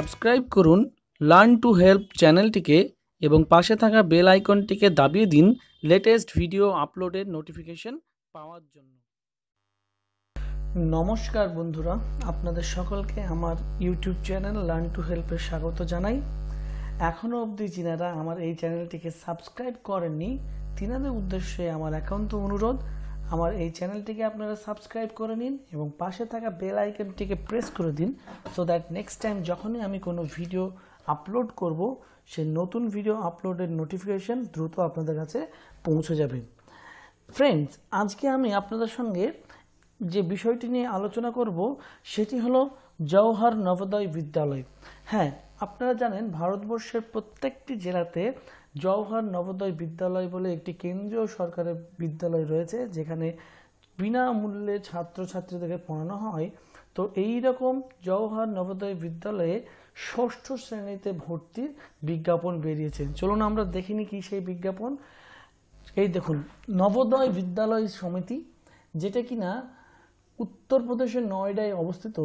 subscribe করুন learn to help চ্যানেলটিকে এবং পাশে থাকা বেল আইকনটিকে দাবিয়ে দিন লেটেস্ট ভিডিও আপলোডের নোটিফিকেশন পাওয়ার জন্য নমস্কার বন্ধুরা আপনাদের সকলকে আমার ইউটিউব চ্যানেল লার্ন টু হেল্পে স্বাগত জানাই এখনও অবধি যিনারা আমার এই চ্যানেলটিকে সাবস্ক্রাইব করেননি তিনাদের উদ্দেশ্যে আমার একান্ত অনুরোধ আমার এই চ্যানেলটিকে আপনারা সাবস্ক্রাইব করে নিন এবং পাশে থাকা বেল আইকনটিকে প্রেস করে দিন সো দ্যাট নেক্সট টাইম যখনই আমি কোনো ভিডিও আপলোড করব সেই নতুন ভিডিও আপলোডের নোটিফিকেশান দ্রুত আপনাদের কাছে পৌঁছে যাবে ফ্রেন্ডস আজকে আমি আপনাদের সঙ্গে যে বিষয়টি নিয়ে আলোচনা করব সেটি হলো জওহর নবোদয় বিদ্যালয় হ্যাঁ আপনারা জানেন ভারতবর্ষের প্রত্যেকটি জেলাতে জওহর নবোদয় বিদ্যালয় বলে একটি কেন্দ্রীয় সরকারের বিদ্যালয় রয়েছে যেখানে বিনামূল্যে ছাত্রছাত্রীদেরকে পড়ানো হয় তো এই রকম জওহর নবোদয় বিদ্যালয়ে ষষ্ঠ শ্রেণীতে ভর্তির বিজ্ঞাপন বেরিয়েছে চলুন আমরা দেখিনি কি সেই বিজ্ঞাপন এই দেখুন নবোদয় বিদ্যালয় সমিতি যেটা কিনা উত্তরপ্রদেশের নয়ডায় অবস্থিত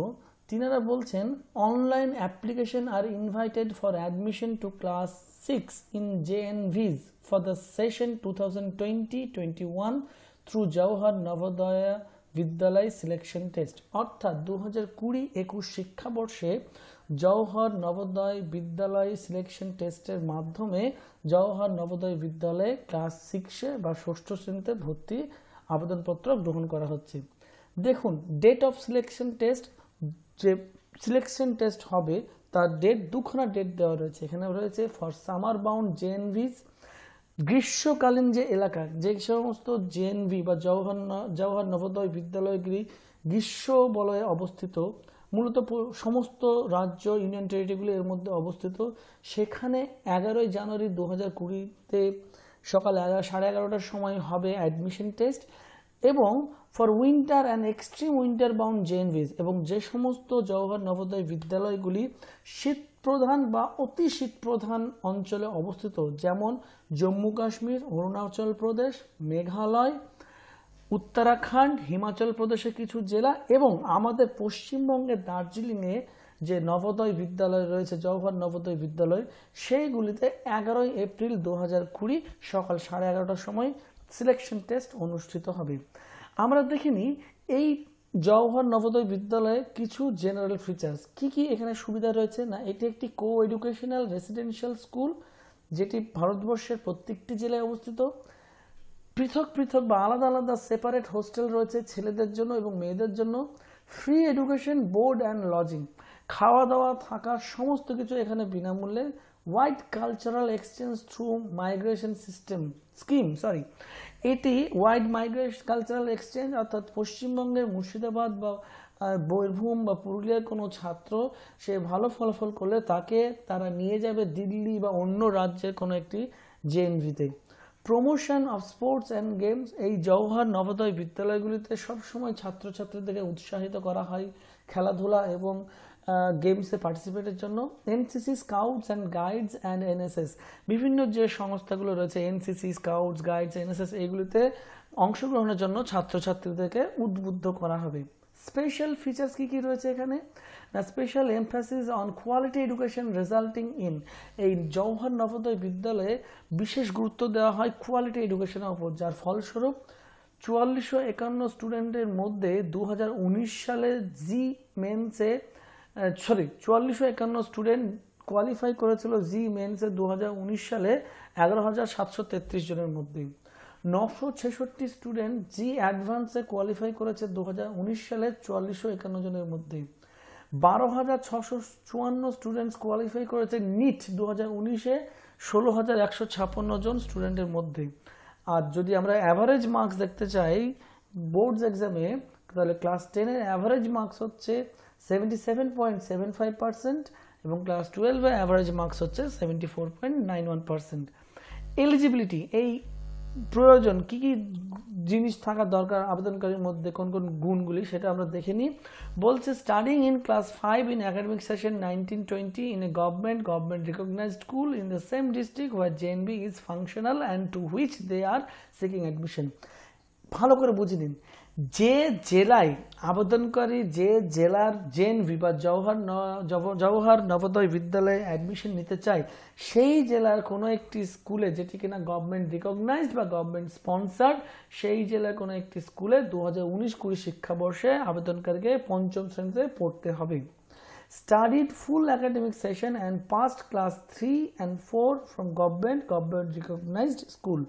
তিনারা বলছেন online application are invited for admission to class six in J N Vs for the session two thousand twenty twenty one through Jawahar Navodaya Vidyalaya selection test অর্থাৎ দু হাজার কুড়ি একুশ শিক্ষাবর্ষে জওহর নবোদয় বিদ্যালয় সিলেকশন টেস্টের মাধ্যমে জওহর নবোদয় বিদ্যালয়ে ক্লাস সিক্সে বা ষষ্ঠ শ্রেণীতে ভর্তি আবেদনপত্র গ্রহণ করা হচ্ছে দেখুন ডেট অফ সিলেকশন টেস্ট যে সিলেকশন টেস্ট হবে তার ডেট দুখানা ডেট দেওয়া রয়েছে এখানে রয়েছে ফর সামার বাউন্ড জেএনভিস গ্রীষ্মকালীন যে এলাকা যে সমস্ত জেএনভি বা জওহর জওহর নবোদয় বিদ্যালয়গুলি গ্রীষ্ম বলয়ে অবস্থিত মূলত সমস্ত রাজ্য ইউনিয়ন টেরিটরিগুলি এর মধ্যে অবস্থিত সেখানে এগারোই জানুয়ারি দু হাজার কুড়িতে সকাল এগারো সাড়ে এগারোটার সময় হবে অ্যাডমিশন টেস্ট এবং for winter and extreme winter bound JNVs এবং যে সমস্ত জওহর নবোদয় বিদ্যালয়গুলি শীত প্রধান বা অতি শীত প্রধান অঞ্চলে অবস্থিত যেমন জম্মু কাশ্মীর অরুণাচল প্রদেশ মেঘালয় উত্তরাখণ্ড হিমাচল প্রদেশের কিছু জেলা এবং আমাদের পশ্চিমবঙ্গের দার্জিলিংয়ে যে নবোদয় বিদ্যালয় রয়েছে জওহর নবোদয় বিদ্যালয় সেইগুলিতে এগারোই এপ্রিল দু হাজার কুড়ি সকাল সাড়ে এগারোটার সময় সিলেকশন টেস্ট অনুষ্ঠিত হবে আমরা দেখিনি এই জওহর নবোদয় বিদ্যালয়ে কিছু জেনারেল ফিচার্স কি কি এখানে সুবিধা রয়েছে না এটি একটি কো এডুকেশনাল রেসিডেন্সিয়াল স্কুল যেটি ভারতবর্ষের প্রত্যেকটি জেলায় অবস্থিত পৃথক পৃথক বা আলাদা আলাদা সেপারেট হোস্টেল রয়েছে ছেলেদের জন্য এবং মেয়েদের জন্য free education board and lodging খাওয়া দাওয়া থাকার সমস্ত কিছু এখানে বিনামূল্যে white cultural exchange through migration system scheme sorry এটি ওয়াইড মাইগ্রেশন কালচারাল এক্সচেঞ্জ অর্থাৎ পশ্চিমবঙ্গের মুর্শিদাবাদ বা বীরভূম বা পুরুলিয়ার কোনো ছাত্র সে ভালো ফলাফল করলে তাকে তারা নিয়ে যাবে দিল্লি বা অন্য রাজ্যের কোনো একটি জেএনভিতে promotion of sports and games এই জওহর নবোদয় বিদ্যালয়গুলিতে সবসময় ছাত্রছাত্রীদেরকে উৎসাহিত করা হয় খেলাধুলা এবং গেমসে পার্টিসিপেটের জন্য NCC scouts and guides and NSS বিভিন্ন যে সংস্থাগুলো রয়েছে এনসিসি স্কাউটস গাইডস এনএসএস এইগুলিতে অংশগ্রহণের জন্য ছাত্রছাত্রীদেরকে উদ্বুদ্ধ করা হবে স্পেশাল ফিচার্স কী কী রয়েছে এখানে না special emphasis on quality education resulting in এই জওহর নবোদয় বিদ্যালয়ে বিশেষ গুরুত্ব দেওয়া হয় কোয়ালিটি এডুকেশনের ওপর যার ফলস্বরূপ চুয়াল্লিশশো একান্ন স্টুডেন্টের মধ্যে দু সালে জি মেন্সে সরি চুয়াল্লিশশো একান্ন স্টুডেন্ট কোয়ালিফাই করেছিল জি মেন্সের দু সালে এগারো হাজার সাতশো তেত্রিশ জনের মধ্যে নশো ছেষট্টি স্টুডেন্ট জি অ্যাডভান্সে কোয়ালিফাই করেছে দু সালে চুয়াল্লিশশো একান্ন জনের মধ্যে বারো হাজার ছশো চুয়ান্ন স্টুডেন্টস কোয়ালিফাই করেছে নিট দু হাজার উনিশে ষোলো হাজার একশো ছাপ্পান্ন জন স্টুডেন্টের মধ্যে আর যদি আমরা অ্যাভারেজ মার্কস দেখতে চাই বোর্ডস এক্সামে তাহলে ক্লাস টেনের অ্যাভারেজ মার্কস হচ্ছে seventy seven point seven five percent এবং ক্লাস টুয়েলভে অ্যাভারেজ মার্কস হচ্ছে seventy four point nine one percent eligibility এই প্রয়োজন কী কী জিনিস থাকা দরকার আবেদনকারীর মধ্যে কোন কোন গুণগুলি সেটা আমরা দেখে নিই বলছে studying in class five in academic session nineteen twenty in a government government recognised school in the same district where JNV is functional and to which they are seeking admission ভালো করে বুঝে নিন যে জেলায় আবেদনকারী যে জেলার জেএনভি বা জওহর জওহর নবোদয় বিদ্যালয়ে অ্যাডমিশন নিতে চায় সেই জেলার কোনো একটি স্কুলে যেটি কিনা গভর্নমেন্ট রিকগনাইজড বা গভর্নমেন্ট স্পন্সার্ড সেই জেলার কোনো একটি স্কুলে দু হাজার উনিশ কুড়ি শিক্ষাবর্ষে আবেদনকারীকে পঞ্চম শ্রেণীতে পড়তে হবে studied full academic session and passed class three and four from government government recognised school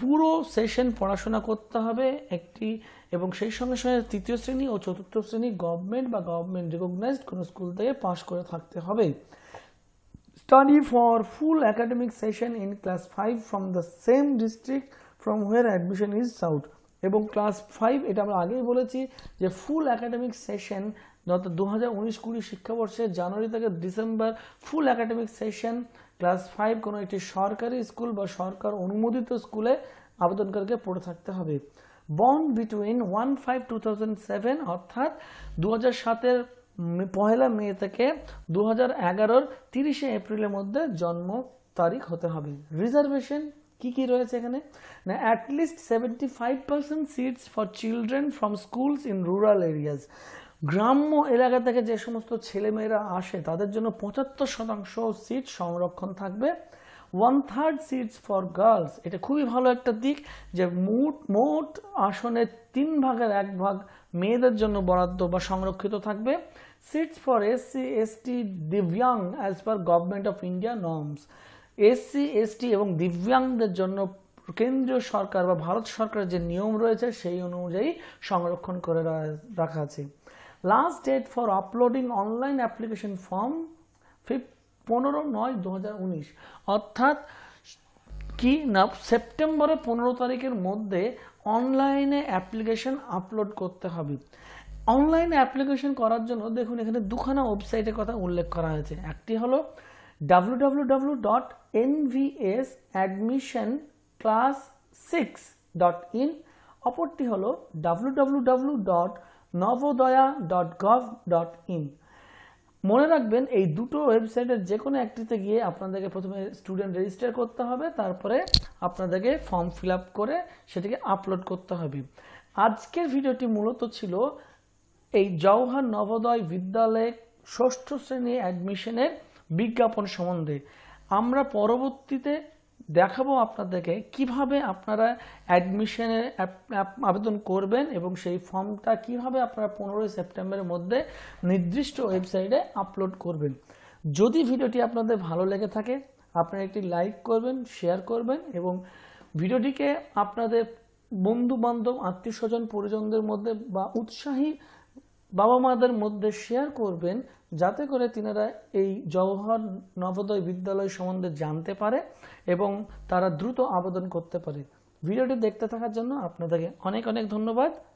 পুরো সেশন পড়াশোনা করতে হবে একটি এবং সেই সঙ্গে সঙ্গে তৃতীয় শ্রেণী ও চতুর্থ শ্রেণী গভর্নমেন্ট বা গভর্নমেন্ট রেকগনাইজড কোনো স্কুল থেকে পাশ করে থাকতে হবে study for full academic session in class five from the same district from where admission is sought এবং ক্লাস ফাইভ এটা আমরা আগেই বলেছি যে ফুল একাডেমিক সেশন অর্থাৎ দু হাজার উনিশ কুড়ি শিক্ষাবর্ষে জানুয়ারি থেকে ডিসেম্বর full academic session class five কোনো একটি সরকারি স্কুল বা সরকার অনুমোদিত স্কুলে আবেদনকারীকে পড়ে থাকতে হবে বন্ড between one five two thousand seven অর্থাৎ দু হাজার সাতের পহেলা মে থেকে দু হাজার এগারোর তিরিশে এপ্রিলের মধ্যে জন্ম তারিখ হতে হবে রিজার্ভেশন কি কি রয়েছে এখানে না at least seventy five percent seats for children from schools in rural areas গ্রাম্য এলাকা থেকে যে সমস্ত ছেলেমেয়েরা আসে তাদের জন্য পঁচাত্তর শতাংশ সিট সংরক্ষণ থাকবে one third seats for girls এটা খুবই ভালো একটা দিক যে মোট মোট আসনের তিন ভাগের এক ভাগ মেয়েদের জন্য বরাদ্দ বা সংরক্ষিত থাকবে সিটস ফর এসসি এসটি দিব্যাং as per government of India norms SC ST এবং দিব্যাংদের জন্য কেন্দ্রীয় সরকার বা ভারত সরকারের যে নিয়ম রয়েছে সেই অনুযায়ী সংরক্ষণ করে রাখা আছে last date for uploading online application form ফিফ পনেরো নয় দু অর্থাৎ কি না সেপ্টেম্বরের পনেরো তারিখের মধ্যে অনলাইনে অ্যাপ্লিকেশন আপলোড করতে হবে অনলাইনে অ্যাপ্লিকেশন করার জন্য দেখুন এখানে দুখানা ওয়েবসাইটের কথা উল্লেখ করা হয়েছে একটি হলো W W W dot NVS admission class six dot in অপরটি হলো W W W dot Navodaya dot gov dot in মনে রাখবেন এই দুটো ওয়েবসাইটের যে কোনো একটিতে গিয়ে আপনাদেরকে প্রথমে স্টুডেন্ট রেজিস্টার করতে হবে তারপরে আপনাদেরকে ফর্ম ফিল করে সেটিকে আপলোড করতে হবে আজকের ভিডিওটি মূলত ছিল এই জওহার নবোদয় বিদ্যালয়ে ষষ্ঠ শ্রেণী অ্যাডমিশনের বিজ্ঞাপন সম্বন্ধে আমরা পরবর্তীতে দেখাবো আপনাদেরকে কিভাবে আপনারা অ্যাডমিশনের আবেদন করবেন এবং সেই ফর্মটা কিভাবে আপনারা পনেরোই সেপ্টেম্বরের মধ্যে নির্দিষ্ট ওয়েবসাইটে আপলোড করবেন যদি ভিডিওটি আপনাদের ভালো লেগে থাকে আপনারা একটি লাইক করবেন শেয়ার করবেন এবং ভিডিওটিকে আপনাদের বন্ধু বান্ধব আত্মীয় স্বজন পরিজনদের মধ্যে বা উৎসাহী বাবা মাদের মধ্যে শেয়ার করবেন যাতে করে তিনারা এই জওহর নবোদয় বিদ্যালয় সম্বন্ধে জানতে পারে এবং তারা দ্রুত আবেদন করতে পারে ভিডিওটি দেখতে থাকার জন্য আপনাদেরকে অনেক অনেক ধন্যবাদ